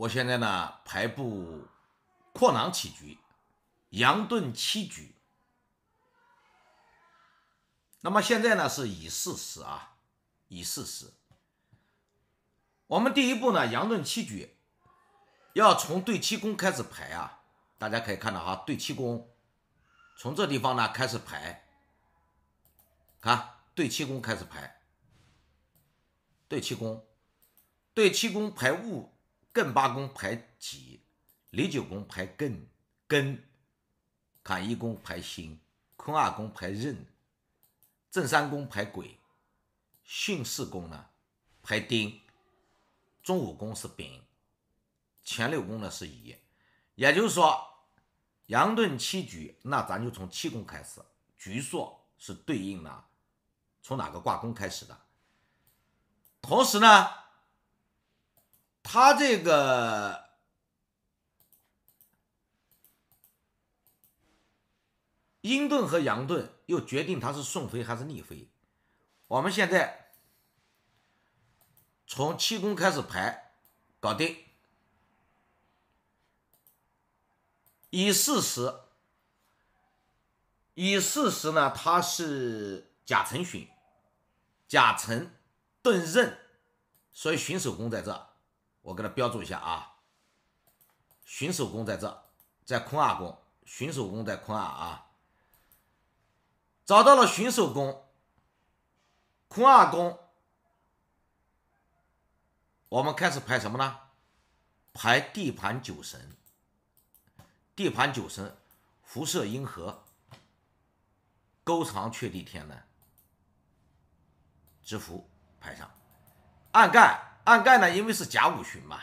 我现在呢排布扩囊起局，羊遁七局。那么现在呢是以四十啊，以四十。我们第一步呢，羊遁七局要从对七宫开始排啊。大家可以看到哈，对七宫从这地方呢开始排，看对七宫开始排，对七宫，对七宫排物。艮八宫排己，离九宫排艮，艮坎一宫排辛，坤二宫排壬，震三宫排癸，巽四宫呢排丁，中五宫是丙，前六宫呢是乙。也就是说，阳遁七局，那咱就从七宫开始。局数是对应的，从哪个卦宫开始的？同时呢？他这个阴盾和阳盾又决定他是顺飞还是逆飞。我们现在从七宫开始排，搞定。以四十，以四十呢？他是甲辰旬，甲辰盾刃，所以旬手工在这。我给它标注一下啊，巡守宫在这，在坤二宫，巡守宫在坤二啊，找到了巡守宫，坤二宫，我们开始排什么呢？排地盘九神，地盘九神，辐射阴河，勾长缺地天呢，之符排上，暗盖。暗盖呢？因为是甲午旬嘛，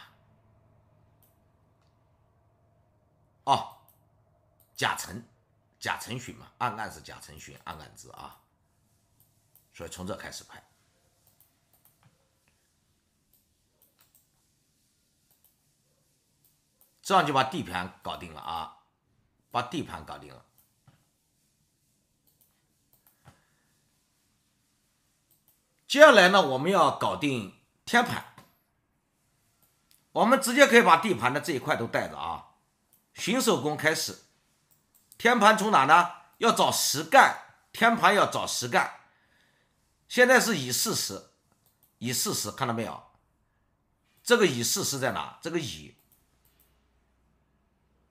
哦，甲辰，甲辰旬嘛，暗盖是甲辰旬，暗盖子啊，所以从这开始拍，这样就把地盘搞定了啊，把地盘搞定了。接下来呢，我们要搞定天盘。我们直接可以把地盘的这一块都带着啊，寻手工开始。天盘从哪呢？要找实干。天盘要找实干。现在是以巳时，以巳时看到没有？这个以巳实在哪？这个以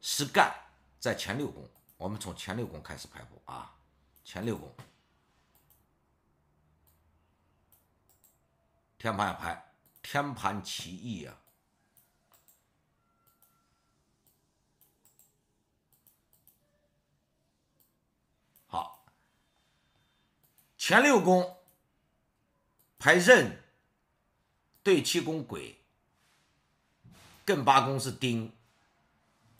实干在前六宫。我们从前六宫开始排布啊，前六宫。天盘要排，天盘奇异呀。前六宫排壬，对七宫癸，艮八宫是丁，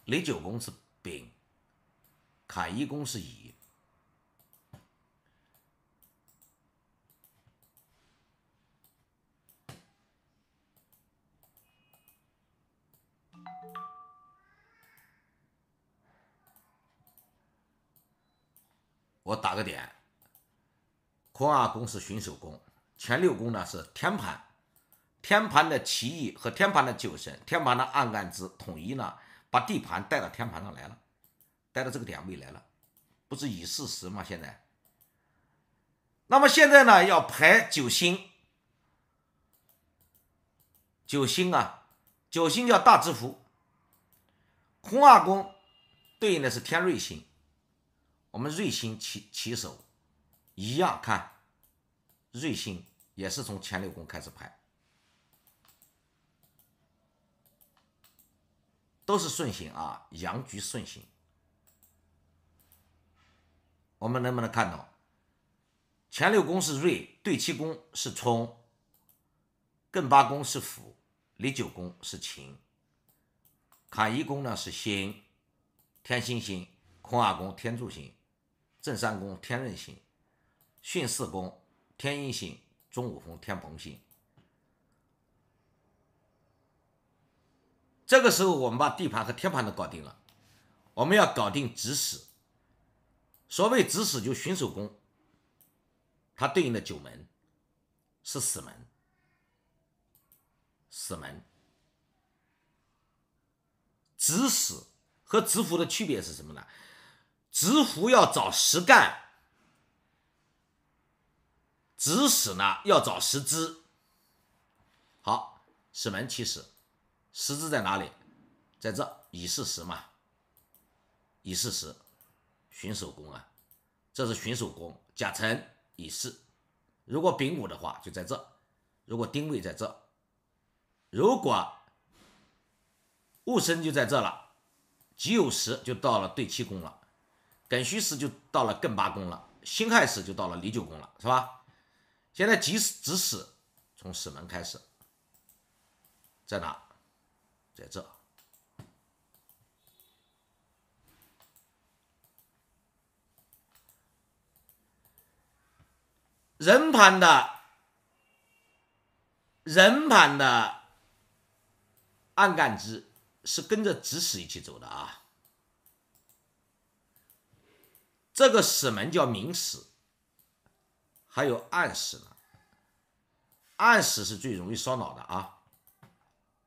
离九宫是丙，坎一宫是乙。我打个点。坤二宫是巡守宫，前六宫呢是天盘，天盘的奇异和天盘的酒神，天盘的暗暗支统一呢，把地盘带到天盘上来了，带到这个点位来了，不是已事实吗？现在，那么现在呢要排九星，九星啊，九星叫大之符，坤二宫对应的是天瑞星，我们瑞星起起手。一样看，瑞星也是从前六宫开始排，都是顺行啊，阳局顺行。我们能不能看到，前六宫是瑞，对七宫是冲，艮八宫是辅，离九宫是情，坎一宫呢是星，天星星，坤二宫天柱星，震三宫天任星。巽四宫，天阴星；中午逢天蓬星。这个时候，我们把地盘和天盘都搞定了。我们要搞定子死。所谓子死，就旬首宫。它对应的九门是死门。死门。子死和直符的区别是什么呢？直符要找实干。指使呢？要找十之。好，十门起始，十之在哪里？在这乙巳时嘛，乙巳时巡守宫啊，这是巡守宫。甲辰乙巳，如果丙午的话就在这，如果丁未在这，如果戊申就在这了，己酉时就到了对七宫了，庚戌时就到了艮八宫了，辛亥时就到了离九宫了，是吧？现在即使指使从使门开始，在哪？在这。人盘的人盘的暗干支是跟着指使一起走的啊。这个使门叫明使。还有暗室呢，暗室是最容易烧脑的啊。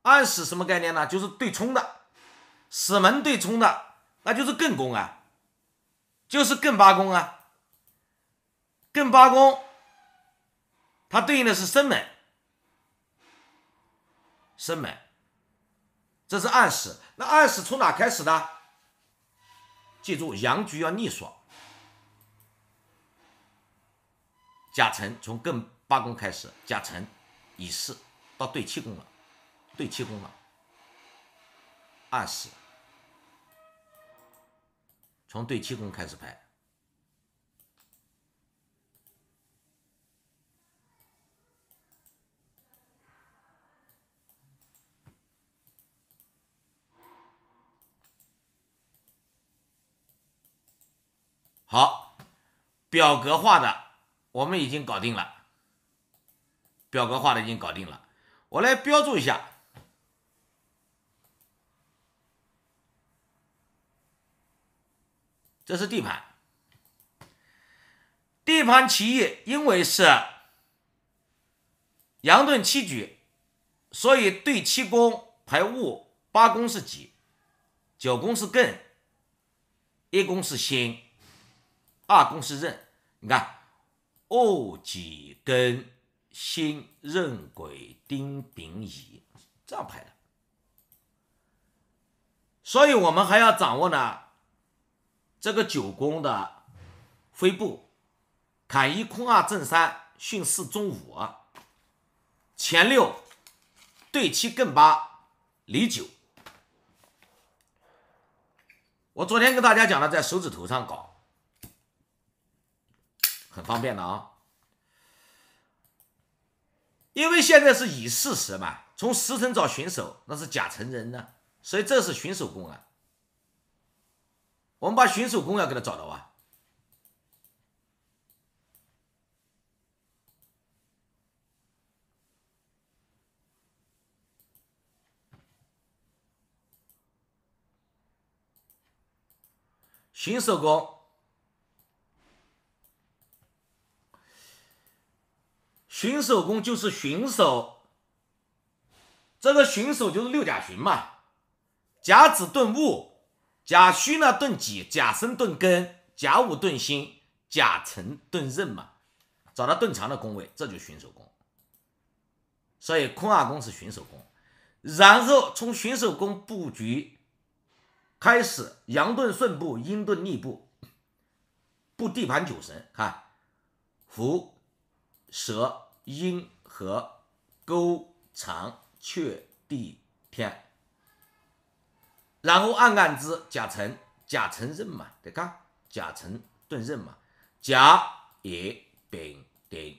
暗室什么概念呢？就是对冲的，死门对冲的，那就是艮宫啊，就是艮八宫啊。艮八宫它对应的是生门，生门，这是暗室。那暗室从哪开始的？记住，阳局要逆数。甲辰从艮八宫开始，甲辰乙巳到兑七宫了，兑七宫了，二十，从兑七宫开始排。好，表格化的。我们已经搞定了，表格化的已经搞定了。我来标注一下，这是地盘。地盘棋义因为是阳遁七局，所以对七宫排戊，八宫是己，九宫是艮，一宫是辛，二宫是壬。你看。戊己庚辛壬癸，丁丙乙，这样排的。所以，我们还要掌握呢这个九宫的飞步：坎一空二震三，巽四中五，前六对七艮八离九。我昨天跟大家讲了，在手指头上搞。方便了啊，因为现在是以事实嘛，从时辰找选手，那是假成人呢，所以这是寻手工啊，我们把寻手工要给他找到啊，寻手工。寻手宫就是寻手，这个寻手就是六甲寻嘛，甲子遁戊，甲戌呢遁己，甲申遁庚，甲午遁辛，甲辰遁壬嘛，找到遁长的宫位，这就寻手宫。所以坤二宫是寻手宫，然后从寻手宫布局开始，阳遁顺布，阴遁逆布，布地盘九神，看伏蛇。阴和勾长却地天，然后按干支甲辰，甲辰任嘛，对吧？甲辰遁任嘛。甲乙丙丁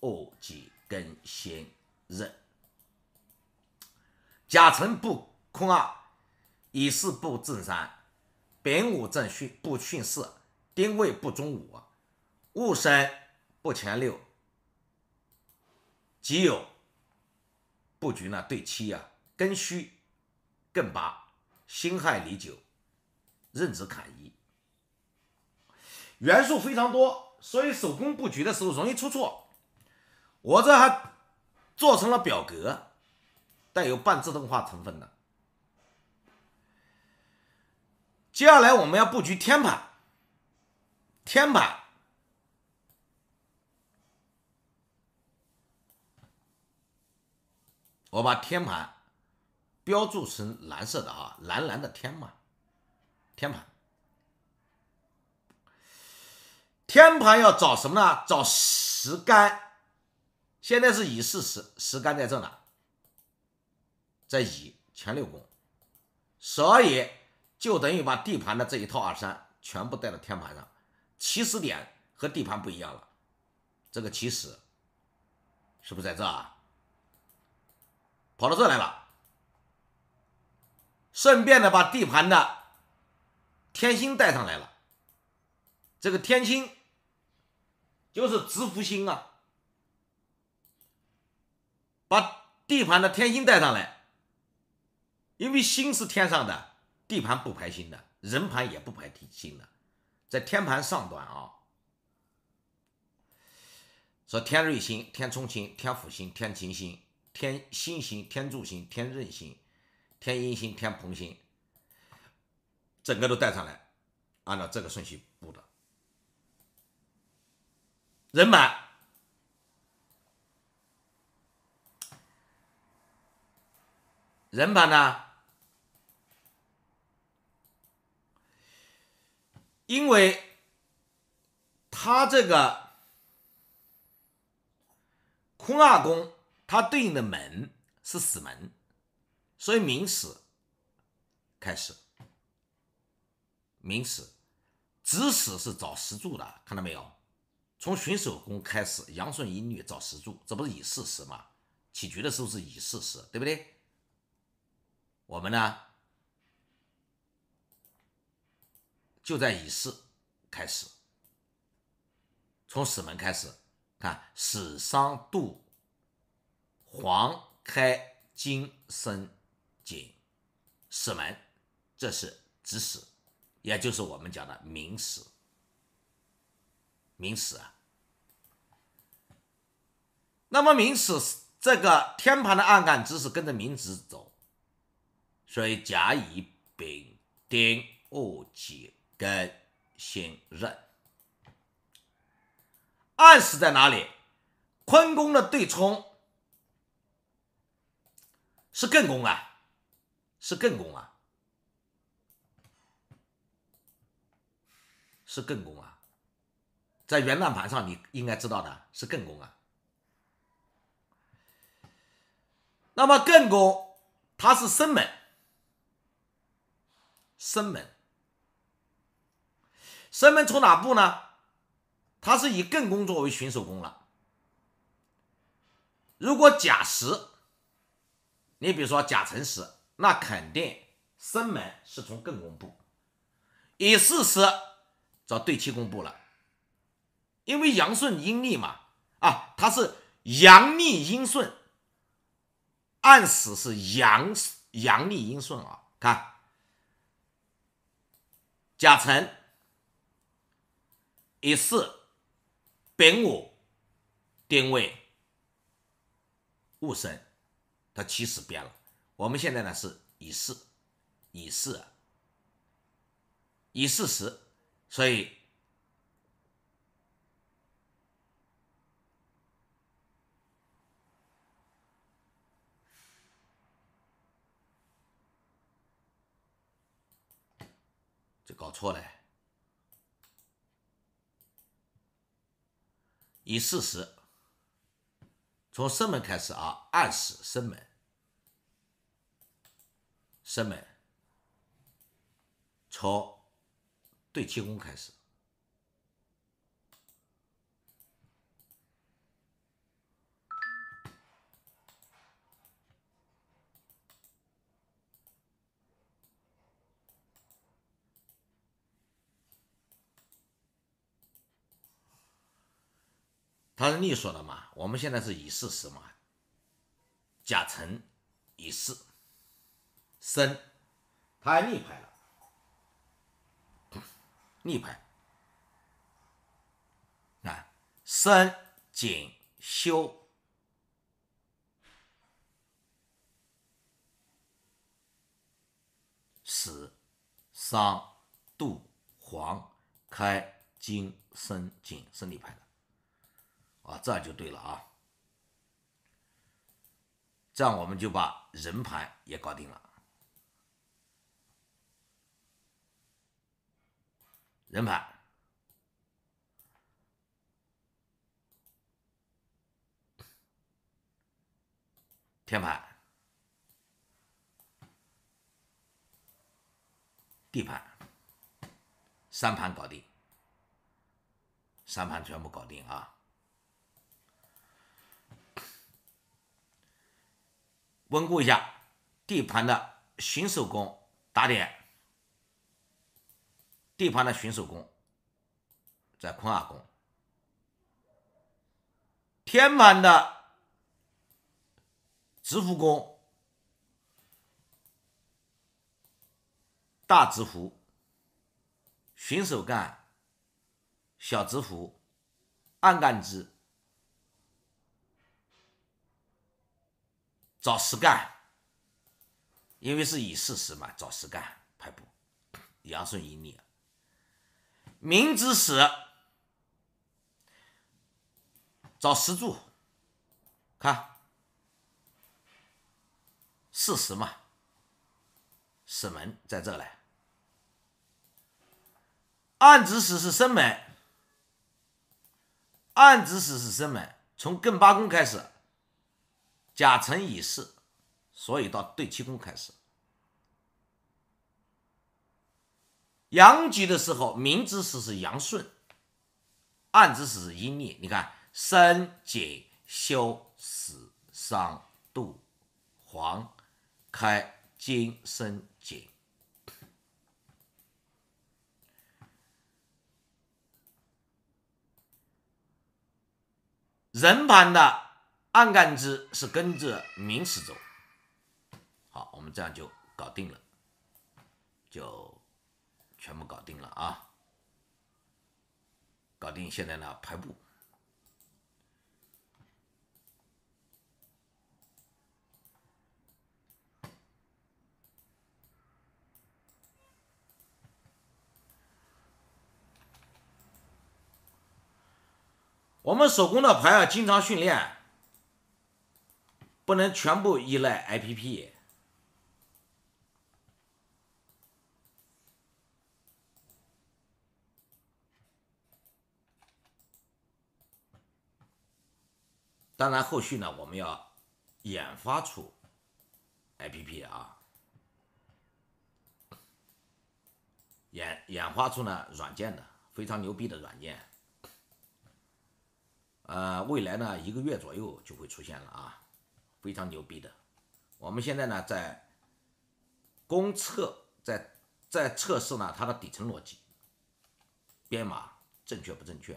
戊己庚辛壬。甲辰不空二，乙巳不正三，丙午正戌不巽四，丁未不中午，戊申不前六。即有布局呢，对七啊，根虚艮八，辛亥离九，壬子坎一，元素非常多，所以手工布局的时候容易出错。我这还做成了表格，带有半自动化成分的。接下来我们要布局天盘，天盘。我把天盘标注成蓝色的啊，蓝蓝的天嘛。天盘，天盘要找什么呢？找实干，现在是乙巳时，时干在这呢，在乙前六宫，所以就等于把地盘的这一套二三全部带到天盘上，起始点和地盘不一样了。这个起始是不是在这啊？跑到这来了，顺便的把地盘的天星带上来了。这个天星就是直福星啊，把地盘的天星带上来，因为星是天上的，地盘不排星的，人盘也不排地星的，在天盘上端啊。说天瑞星、天冲星、天府星、天琴星。天心星、天柱星、天润星、天阴星、天蓬星，整个都带上来，按照这个顺序布的。人版。人版呢？因为他这个坤二宫。它对应的门是死门，所以明死开始，明死子死是找石柱的，看到没有？从寻守宫开始，阳顺阴逆找石柱，这不是以事实吗？起局的时候是以事实，对不对？我们呢就在以事开始，从死门开始看死伤度。黄开金生井，死门，这是子死，也就是我们讲的明死。明死啊，那么明死这个天盘的暗杆只是跟着明子走，所以甲乙丙丁戊己庚辛壬。暗死在哪里？坤宫的对冲。是艮宫啊，是艮宫啊，是艮宫啊，在原旦盘上你应该知道的是艮宫啊。那么艮宫它是生门，生门，生门从哪步呢？它是以艮宫作为巡守宫了。如果甲时你比如说甲辰时，那肯定生门是从艮宫布，乙巳时则对期公布了，因为阳顺阴逆嘛，啊，它是阳逆阴顺，按时是阳阳逆阴顺啊，看甲辰，乙巳，丙午，丁未，戊申。它其实变了。我们现在呢是以四，以事，以四十，所以就搞错了，以四十从生门开始啊，暗使生门，生门，从对七宫开始。他是你说的嘛？我们现在是以四时嘛，甲辰、乙巳、申，还逆牌了，逆牌啊，申、景、休、死、伤、杜、黄、开、金、申、景、是逆牌的。啊，这就对了啊！这样我们就把人盘也搞定了。人盘、天盘、地盘，三盘搞定，三盘全部搞定啊！稳固一下地盘的巡守工打点，地盘的巡守工在坤二宫，天盘的直福工大直福巡守干小直福暗干支。找实干，因为是以事实嘛，找实干排布，阳顺阴逆。明之使找石柱，看事实嘛，死门在这嘞。暗指使是生门，暗指使是生门，从艮八宫开始。甲辰已巳，所以到兑七宫开始。阳局的时候，明之时是阳顺，暗之时是阴逆。你看，生、解、休、死、伤、度、黄、开、金、生、解。人盘的。暗干支是跟着名词走，好，我们这样就搞定了，就全部搞定了啊！搞定现在呢排布，我们手工的牌啊，经常训练。不能全部依赖 APP。当然后续呢，我们要研发出 APP 啊，研研发出呢软件的非常牛逼的软件，呃，未来呢一个月左右就会出现了啊。非常牛逼的，我们现在呢在公测，在在测试呢它的底层逻辑，编码正确不正确，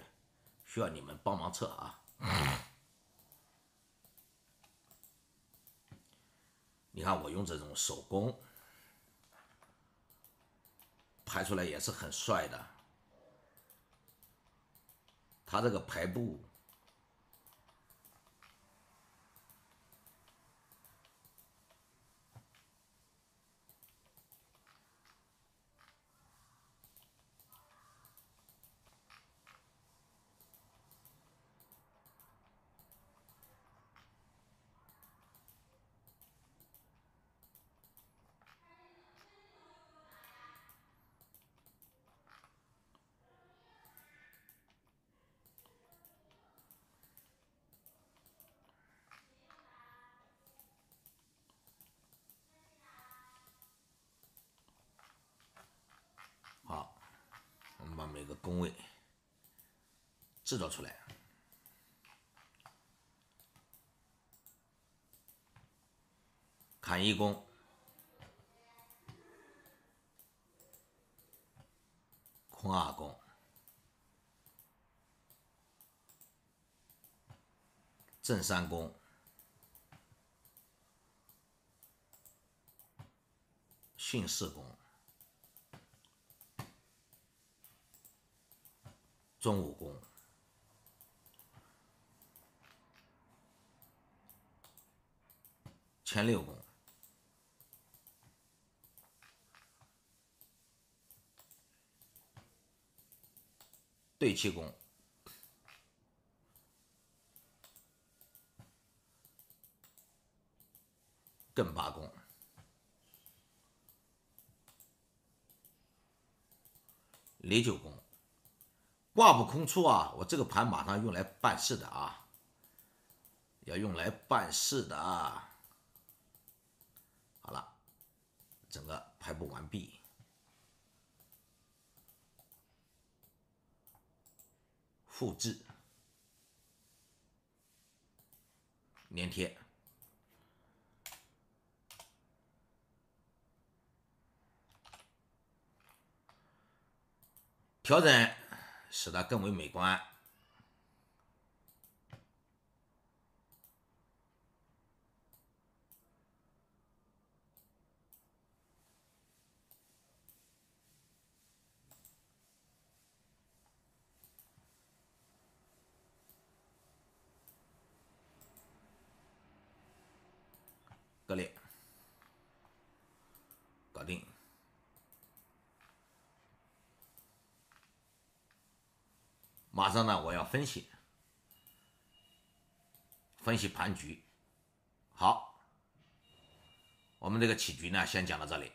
需要你们帮忙测啊。你看我用这种手工拍出来也是很帅的，它这个排布。工位制造出来，坎一宫。坤二宫。正三宫。巽四宫。中武功。前六宫、对七宫、艮八宫、离九宫。挂不空出啊！我这个盘马上用来办事的啊，要用来办事的啊。好了，整个排布完毕，复制，粘贴，调整。使得更为美观。马上呢，我要分析分析盘局。好，我们这个起局呢，先讲到这里。